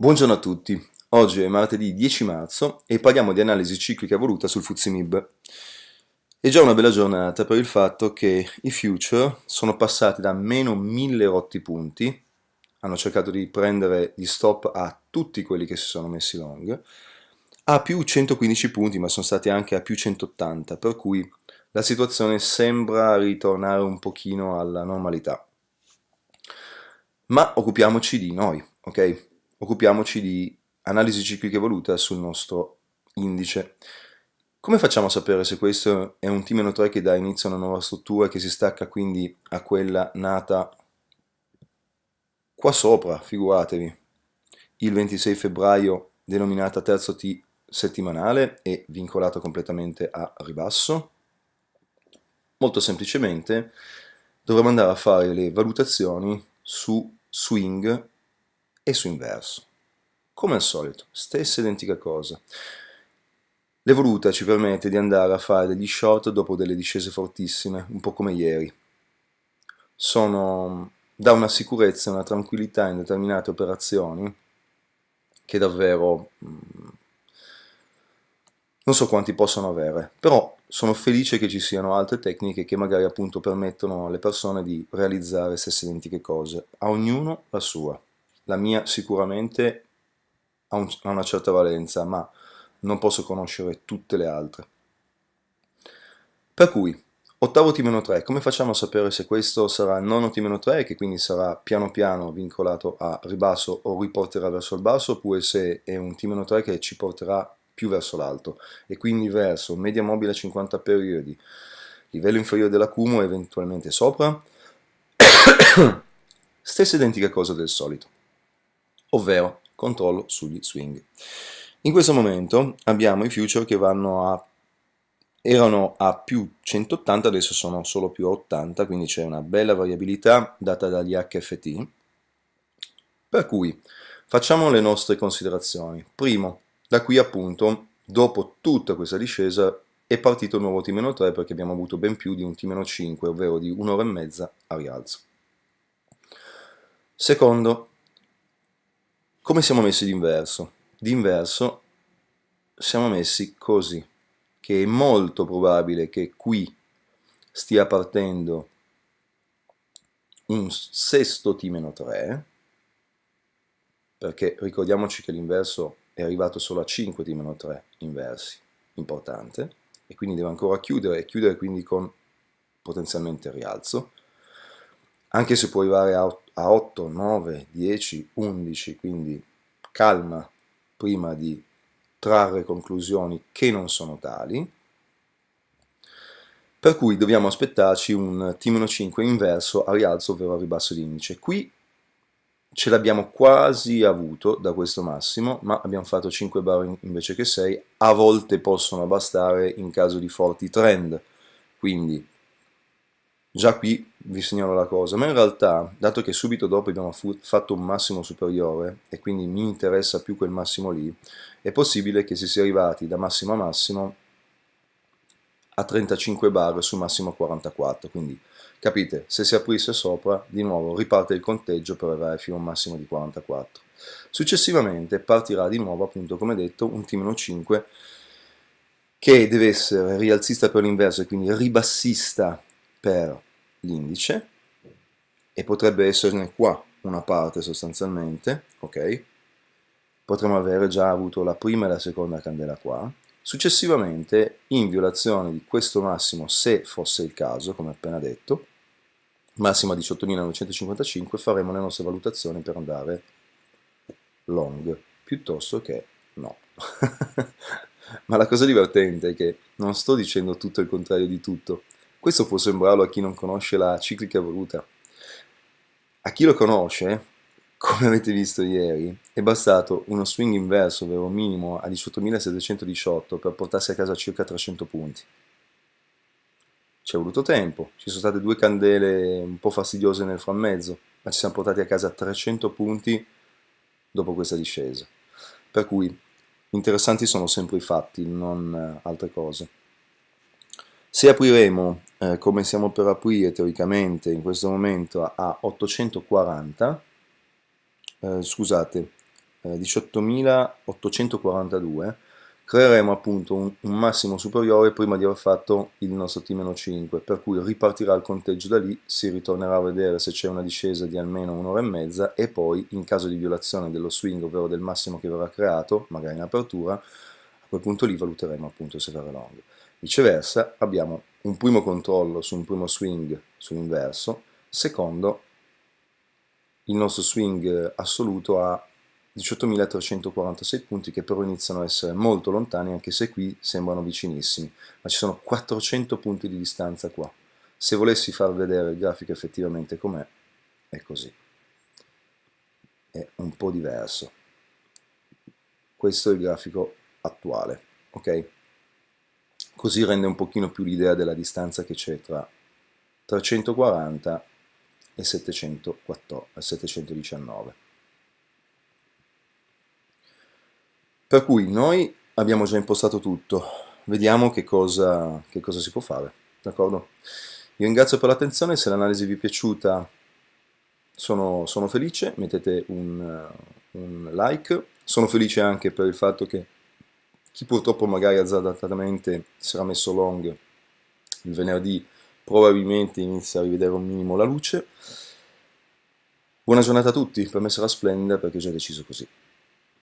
Buongiorno a tutti, oggi è martedì 10 marzo e parliamo di analisi ciclica voluta sul Fuzimib. È già una bella giornata per il fatto che i future sono passati da meno 1000 rotti punti, hanno cercato di prendere gli stop a tutti quelli che si sono messi long, a più 115 punti, ma sono stati anche a più 180, per cui la situazione sembra ritornare un pochino alla normalità. Ma occupiamoci di noi, ok? occupiamoci di analisi cicliche evoluta sul nostro indice. Come facciamo a sapere se questo è un t 3 che dà inizio a una nuova struttura e che si stacca quindi a quella nata qua sopra, figuratevi, il 26 febbraio denominata terzo T settimanale e vincolata completamente a ribasso? Molto semplicemente dovremo andare a fare le valutazioni su swing e su inverso. Come al solito, stessa identica cosa. L'evoluta ci permette di andare a fare degli shot dopo delle discese fortissime, un po' come ieri. Sono da una sicurezza e una tranquillità in determinate operazioni che davvero mm, non so quanti possano avere, però sono felice che ci siano altre tecniche che magari appunto permettono alle persone di realizzare stesse identiche cose, a ognuno la sua la mia sicuramente ha, un, ha una certa valenza, ma non posso conoscere tutte le altre. Per cui, ottavo T-3, come facciamo a sapere se questo sarà nono T-3 che quindi sarà piano piano vincolato a ribasso o riporterà verso il basso oppure se è un T-3 che ci porterà più verso l'alto e quindi verso media mobile a 50 periodi, livello inferiore dell'accumulo e eventualmente sopra, stessa identica cosa del solito ovvero controllo sugli swing. In questo momento abbiamo i future che vanno a erano a più 180, adesso sono solo più 80, quindi c'è una bella variabilità data dagli HFT. Per cui facciamo le nostre considerazioni. Primo, da qui appunto, dopo tutta questa discesa, è partito il nuovo T-3 perché abbiamo avuto ben più di un T-5, ovvero di un'ora e mezza a rialzo. Secondo, come siamo messi d'inverso? D'inverso siamo messi così, che è molto probabile che qui stia partendo un sesto T 3, perché ricordiamoci che l'inverso è arrivato solo a 5 T 3 inversi, importante, e quindi deve ancora chiudere, e chiudere quindi con potenzialmente rialzo, anche se può arrivare a 8, 9, 10, 11, quindi calma prima di trarre conclusioni che non sono tali. Per cui dobbiamo aspettarci un t 5 inverso a rialzo, ovvero a ribasso di indice. Qui ce l'abbiamo quasi avuto da questo massimo, ma abbiamo fatto 5 bar invece che 6. A volte possono bastare in caso di forti trend, quindi Già qui vi segnalo la cosa, ma in realtà, dato che subito dopo abbiamo fatto un massimo superiore e quindi mi interessa più quel massimo lì, è possibile che si sia arrivati da massimo a massimo a 35 bar su massimo 44, quindi capite, se si aprisse sopra, di nuovo riparte il conteggio per arrivare fino a un massimo di 44. Successivamente partirà di nuovo, appunto, come detto, un T-5 che deve essere rialzista per l'inverso e quindi ribassista per l'indice e potrebbe esserne qua una parte sostanzialmente, ok? Potremmo avere già avuto la prima e la seconda candela qua. Successivamente, in violazione di questo massimo, se fosse il caso, come appena detto, massima 18.955, faremo le nostre valutazioni per andare long, piuttosto che no. Ma la cosa divertente è che non sto dicendo tutto il contrario di tutto, questo può sembrarlo a chi non conosce la ciclica evoluta. A chi lo conosce, come avete visto ieri, è bastato uno swing inverso, ovvero minimo a 18.718 per portarsi a casa circa 300 punti. Ci è voluto tempo, ci sono state due candele un po' fastidiose nel frammezzo, ma ci siamo portati a casa 300 punti dopo questa discesa. Per cui interessanti sono sempre i fatti, non altre cose. Se apriremo eh, come siamo per Apuie teoricamente in questo momento a 840, eh, scusate, eh, 18.842, creeremo appunto un, un, massimo superiore prima di aver fatto il nostro T-5, per cui ripartirà il conteggio da lì, si ritornerà a vedere se c'è una discesa di almeno un'ora e mezza e poi in caso di violazione dello swing, ovvero del massimo che verrà creato, magari in apertura, a quel punto lì valuteremo appunto se fare long. Viceversa abbiamo un primo controllo su un primo swing sull'inverso, secondo il nostro swing assoluto a 18.346 punti che però iniziano a essere molto lontani anche se qui sembrano vicinissimi, ma ci sono 400 punti di distanza qua. Se volessi far vedere il grafico effettivamente com'è, è così. È un po' diverso. Questo è il grafico attuale, ok? così rende un pochino più l'idea della distanza che c'è tra 340 e 714, 719. Per cui noi abbiamo già impostato tutto, vediamo che cosa, che cosa si può fare, d'accordo? Vi ringrazio per l'attenzione, se l'analisi vi è piaciuta sono, sono felice, mettete un, un like, sono felice anche per il fatto che chi purtroppo magari azzardatamente si era messo long il venerdì probabilmente inizia a rivedere un minimo la luce. Buona giornata a tutti, per me sarà splendida perché ho già deciso così.